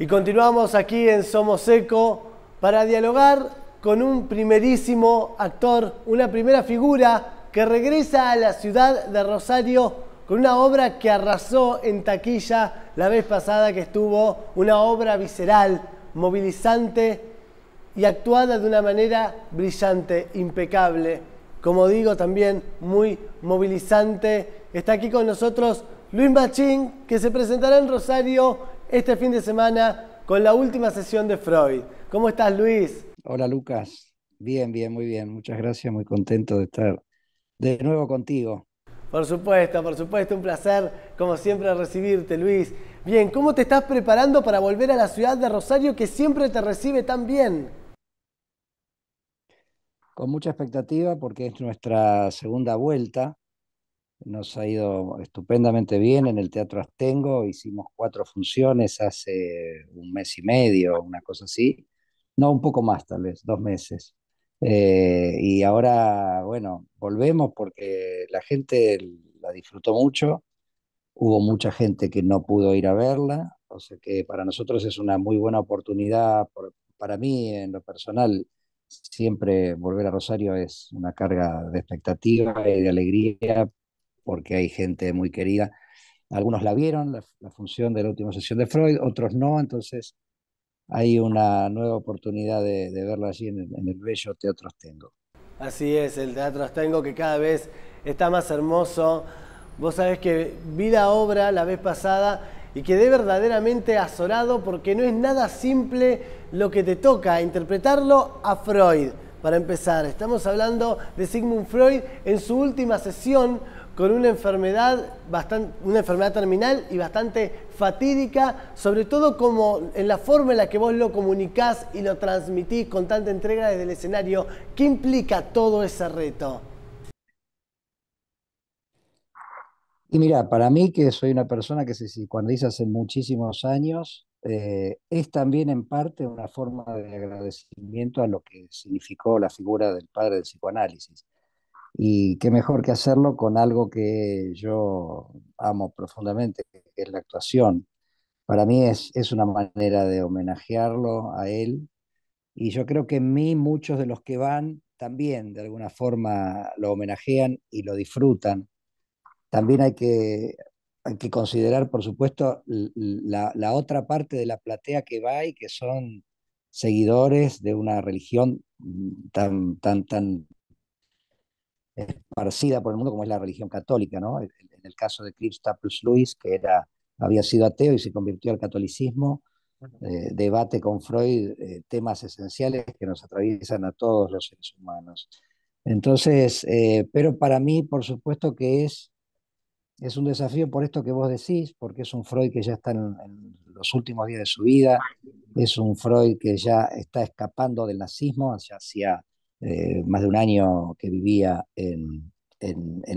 Y continuamos aquí en Somos Seco para dialogar con un primerísimo actor, una primera figura que regresa a la ciudad de Rosario con una obra que arrasó en taquilla la vez pasada que estuvo, una obra visceral, movilizante y actuada de una manera brillante, impecable. Como digo, también muy movilizante. Está aquí con nosotros Luis Machín, que se presentará en Rosario este fin de semana con la última sesión de Freud. ¿Cómo estás, Luis? Hola, Lucas. Bien, bien, muy bien. Muchas gracias, muy contento de estar de nuevo contigo. Por supuesto, por supuesto, un placer como siempre recibirte, Luis. Bien, ¿cómo te estás preparando para volver a la ciudad de Rosario que siempre te recibe tan bien? Con mucha expectativa porque es nuestra segunda vuelta nos ha ido estupendamente bien en el Teatro Astengo, hicimos cuatro funciones hace un mes y medio, una cosa así, no, un poco más tal vez, dos meses. Eh, y ahora, bueno, volvemos porque la gente la disfrutó mucho, hubo mucha gente que no pudo ir a verla, o sea que para nosotros es una muy buena oportunidad, para mí en lo personal, siempre volver a Rosario es una carga de expectativa y de alegría, porque hay gente muy querida. Algunos la vieron, la, función de la última sesión de Freud, otros no, entonces hay una nueva oportunidad de, verla allí en el, en bello Teatro Astengo. Así es, el Teatro Astengo que cada vez está más hermoso. Vos sabés que vi la obra la vez pasada y quedé verdaderamente azorado porque no es nada simple lo que te toca interpretarlo a Freud. Para empezar, estamos hablando de Sigmund Freud en su última sesión con una enfermedad, bastante, una enfermedad terminal y bastante fatídica, sobre todo como en la forma en la que vos lo comunicás y lo transmitís con tanta entrega desde el escenario. ¿Qué implica todo ese reto? Y mira, para mí que soy una persona que se psicoanaliza hace muchísimos años, eh, es también en parte una forma de agradecimiento a lo que significó la figura del padre del psicoanálisis. Y qué mejor que hacerlo con algo que yo amo profundamente, que es la actuación. Para mí es, es una manera de homenajearlo a él. Y yo creo que en mí muchos de los que van también de alguna forma lo homenajean y lo disfrutan. También hay que, considerar, por supuesto, la, otra parte de la platea que va y que son seguidores de una religión mm, tan, tan, tan esparcida por el mundo como es la religión católica, ¿no? En el caso de Cliff Staples que era, había sido ateo y se convirtió al catolicismo, eh, debate con Freud eh, temas esenciales que nos atraviesan a todos los seres humanos. Entonces, eh, pero para mí, por supuesto que es, es un desafío por esto que vos decís, porque es un Freud que ya está en, los últimos días de su vida, es un Freud que ya está escapando del nazismo hacia, hacia eh, más de un año que vivía en,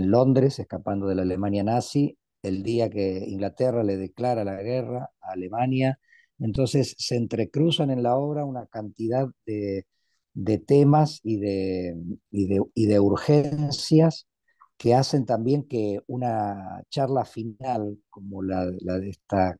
Londres, escapando de la Alemania nazi, el día que Inglaterra le declara la guerra a Alemania. Entonces se entrecruzan en la obra una cantidad de, temas y de, y de, urgencias que hacen también que una charla final como la, de, esta,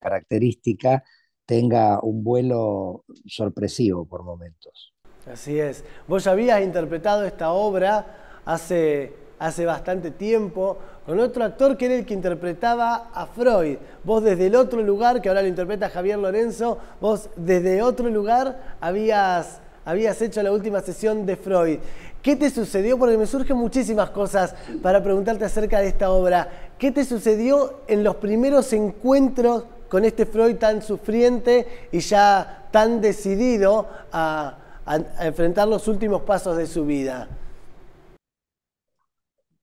característica tenga un vuelo sorpresivo por momentos. Así es. Vos ya habías interpretado esta obra hace, hace bastante tiempo con otro actor que era el que interpretaba a Freud. Vos desde el otro lugar, que ahora lo interpreta Javier Lorenzo, vos desde otro lugar habías, habías hecho la última sesión de Freud. ¿Qué te sucedió? Porque me surgen muchísimas cosas para preguntarte acerca de esta obra. ¿Qué te sucedió en los primeros encuentros con este Freud tan sufriente y ya tan decidido a a, enfrentar los últimos pasos de su vida?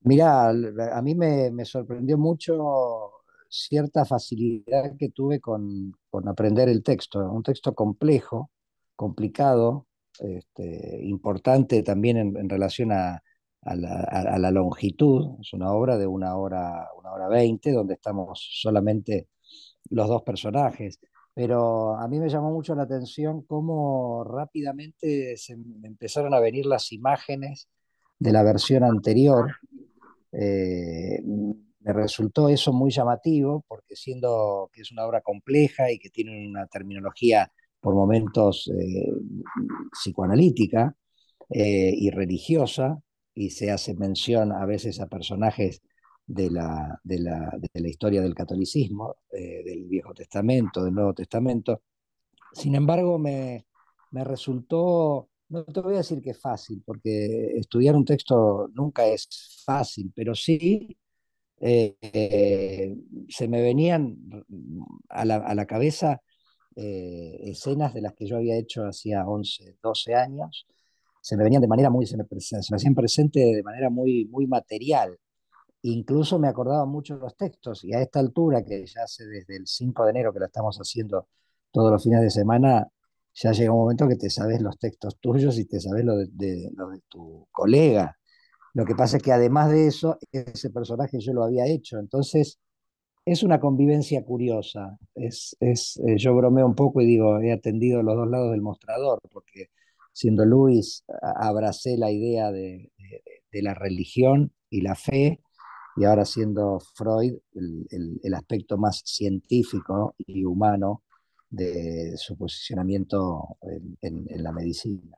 Mira, a mí me, sorprendió mucho cierta facilidad que tuve con, aprender el texto, un texto complejo, complicado, este, importante también en, relación a, la, a, la, longitud, es una obra de una hora, una hora veinte, donde estamos solamente los dos personajes. Pero a mí me llamó mucho la atención cómo rápidamente se em, empezaron a venir las imágenes de la versión anterior. Eh, me resultó eso muy llamativo, porque siendo que es una obra compleja y que tiene una terminología por momentos eh, psicoanalítica eh, y religiosa, y se hace mención a veces a personajes de la, de la, historia del catolicismo, eh, del Viejo Testamento, del Nuevo Testamento. Sin embargo, me, resultó, no te voy a decir que es fácil, porque estudiar un texto nunca es fácil, pero sí eh, se me venían a la, cabeza eh, escenas de las que yo había hecho hacía 11, 12 años, se me venían de manera muy, se me, hacían presente de manera muy, muy material. Incluso me acordaba mucho los textos y a esta altura, que ya hace desde el 5 de enero que la estamos haciendo todos los fines de semana, ya llega un momento que te sabes los textos tuyos y te sabes los de, de tu colega. Lo que pasa es que además de eso, ese personaje yo lo había hecho. Entonces, es una convivencia curiosa. Es, eh, yo bromeo un poco y digo, he atendido los dos lados del mostrador, porque siendo Luis, abracé la idea de la religión y la fe, y ahora siendo Freud el, aspecto más científico y humano de su posicionamiento en, en, la medicina.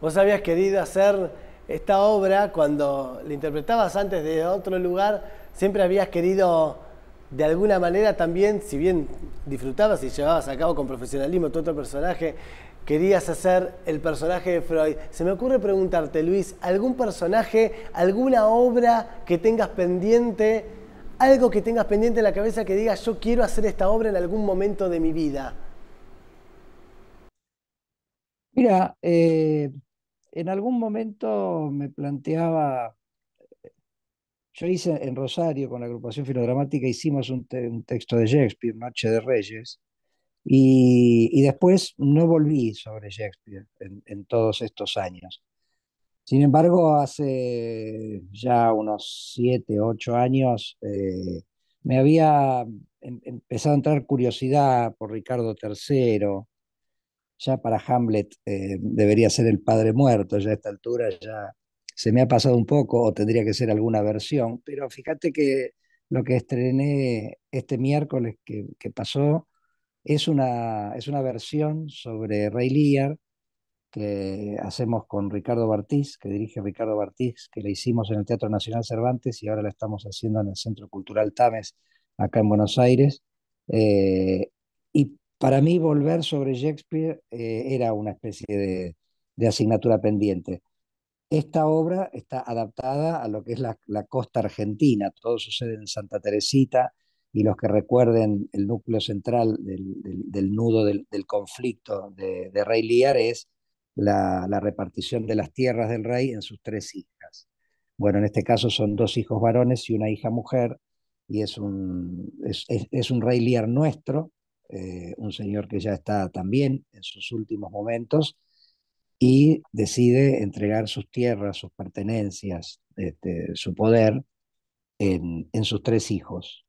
Vos habías querido hacer esta obra cuando la interpretabas antes de otro lugar, siempre habías querido de alguna manera también, si bien disfrutabas y llevabas a cabo con profesionalismo tu otro personaje, querías hacer el personaje de Freud. Se me ocurre preguntarte, Luis, ¿algún personaje, alguna obra que tengas pendiente, algo que tengas pendiente en la cabeza que digas, yo quiero hacer esta obra en algún momento de mi vida? Mira, eh, en algún momento me planteaba yo hice en Rosario con la agrupación filodramática, hicimos un, texto de Shakespeare, Noche de Reyes, y, después no volví sobre Shakespeare en, todos estos años. Sin embargo, hace ya unos siete, ocho años, eh, me había em, empezado a entrar curiosidad por Ricardo III. Ya para Hamlet eh, debería ser el padre muerto, ya a esta altura ya se me ha pasado un poco o tendría que ser alguna versión, pero fíjate que lo que estrené este miércoles que, pasó es una, es una versión sobre Ray Lear que hacemos con Ricardo Bartiz, que dirige Ricardo Bartiz, que la hicimos en el Teatro Nacional Cervantes y ahora la estamos haciendo en el Centro Cultural Tames, acá en Buenos Aires. Eh, y para mí volver sobre Shakespeare eh, era una especie de asignatura pendiente. Esta obra está adaptada a lo que es la, costa argentina, todo sucede en Santa Teresita y los que recuerden el núcleo central del, nudo del, conflicto de, Rey Liar es la, repartición de las tierras del rey en sus tres hijas. Bueno, en este caso son dos hijos varones y una hija mujer, y es un, rey Liar nuestro, eh, un señor que ya está también en sus últimos momentos, y decide entregar sus tierras, sus pertenencias, este, su poder en, sus tres hijos.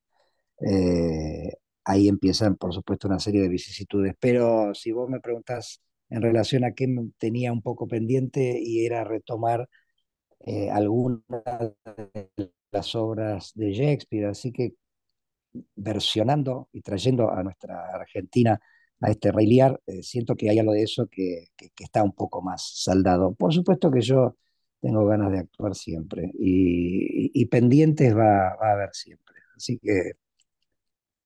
Eh, ahí empiezan, por supuesto, una serie de vicisitudes. Pero si vos me preguntás en relación a qué tenía un poco pendiente y era retomar eh, algunas de las obras de Shakespeare, así que versionando y trayendo a nuestra Argentina a este reiliar eh, siento que hay algo de eso que, está un poco más saldado. Por supuesto que yo tengo ganas de actuar siempre y, pendientes va, a haber siempre. Así que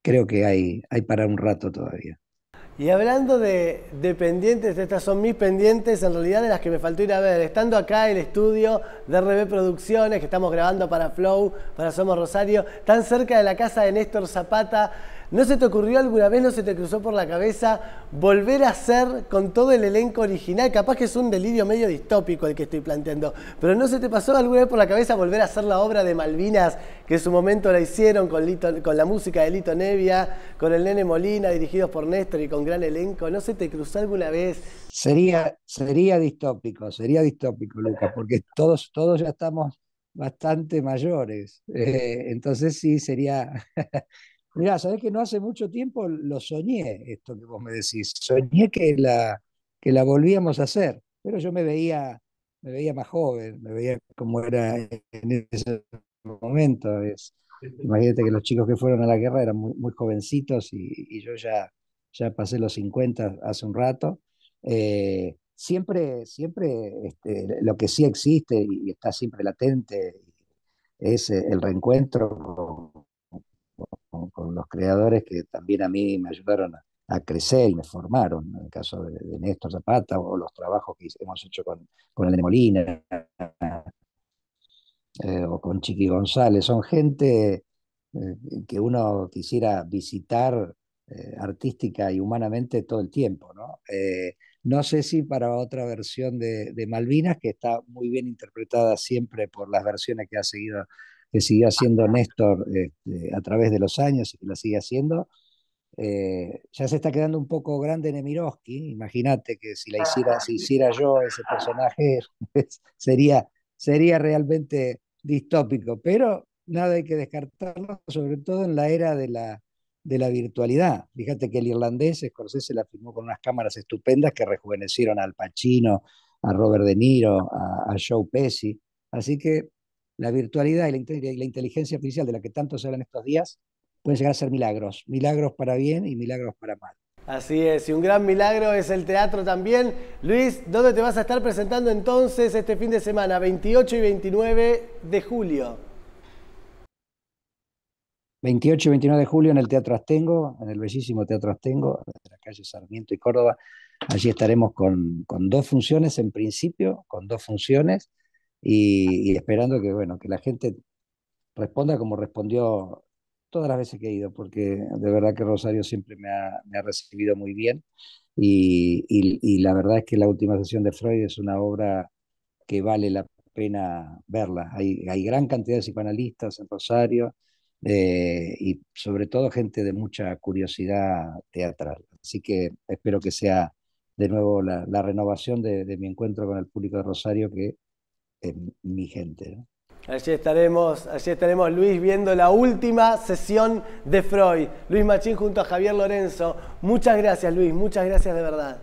creo que hay, hay para un rato todavía. Y hablando de, de, pendientes, estas son mis pendientes, en realidad de las que me faltó ir a ver. Estando acá en el estudio de RB Producciones, que estamos grabando para Flow, para Somos Rosario, tan cerca de la casa de Néstor Zapata, ¿No se te ocurrió alguna vez, no se te cruzó por la cabeza volver a hacer con todo el elenco original? Capaz que es un delirio medio distópico el que estoy planteando, pero ¿no se te pasó alguna vez por la cabeza volver a hacer la obra de Malvinas, que en su momento la hicieron con, la música de Lito Nevia, con el Nene Molina, dirigidos por Néstor y con gran elenco? ¿No se te cruzó alguna vez? Sería, sería distópico, sería distópico, Lucas, porque todos, todos ya estamos bastante mayores. Eh, entonces sí, sería, Mirá, sabés que no hace mucho tiempo lo soñé, esto que vos me decís. Soñé que la, que la volvíamos a hacer, pero yo me veía, me veía más joven, me veía como era en ese momento. imagínate que los chicos que fueron a la guerra eran muy, muy jovencitos y, yo ya, ya pasé los 50 hace un rato. Eh, siempre, siempre este, lo que sí existe y está siempre latente es el reencuentro con, los creadores que también a mí me ayudaron a, crecer y me formaron, en el caso de, Néstor Zapata o los trabajos que hemos hecho con, con de Molina eh, o con Chiqui González, son gente eh, que uno quisiera visitar eh, artística y humanamente todo el tiempo, ¿no? No sé si para otra versión de, de, Malvinas, que está muy bien interpretada siempre por las versiones que ha seguido que siguió ah, haciendo Néstor este, a través de los años y que la sigue haciendo. Eh, ya se está quedando un poco grande Nemirovsky, imagínate que si la hiciera, si hiciera yo ese personaje sería, sería realmente distópico, pero nada hay que descartarlo, sobre todo en la era de la, de la virtualidad. Fíjate que el irlandés Scorsese la filmó con unas cámaras estupendas que rejuvenecieron Al Pacino, a Robert De Niro, a, a Joe Pesci, así que la virtualidad y la, inteligencia artificial de la que tanto se habla en estos días pueden llegar a ser milagros, milagros para bien y milagros para mal. Así es, y un gran milagro es el teatro también. Luis, ¿dónde te vas a estar presentando entonces este fin de semana, 28 y 29 de julio? 28 y 29 de julio en el Teatro Astengo, en el bellísimo Teatro Astengo, de la calle Sarmiento y Córdoba. Allí estaremos con, con dos funciones en principio, con dos funciones y, esperando que, bueno, que la gente responda como respondió todas las veces que he ido, porque de verdad que Rosario siempre me ha, recibido muy bien y, la verdad es que la última sesión de Freud es una obra que vale la pena verla. Hay, gran cantidad de psicoanalistas en Rosario eh, y sobre todo gente de mucha curiosidad teatral. Así que espero que sea de nuevo la, renovación de, de mi encuentro con el público de Rosario que mi gente. Allí estaremos, estaremos Luis viendo la última sesión de Freud. Luis Machín junto a Javier Lorenzo. Muchas gracias Luis, muchas gracias de verdad.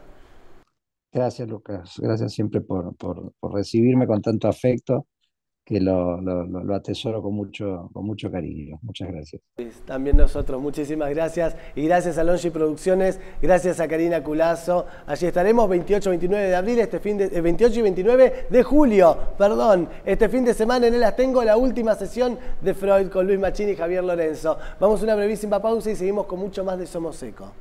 Gracias Lucas, gracias siempre por recibirme con tanto afecto que lo, atesoro con mucho, con mucho cariño. Muchas gracias. Pues, también nosotros, muchísimas gracias. Y gracias a Longi Producciones, gracias a Karina Culazo. Allí estaremos 28, 29 de abril, este fin de, 28 eh, y 29 de julio, perdón. Este fin de semana en El tengo la última sesión de Freud con Luis Machini y Javier Lorenzo. Vamos a una brevísima pausa y seguimos con mucho más de Somos Seco.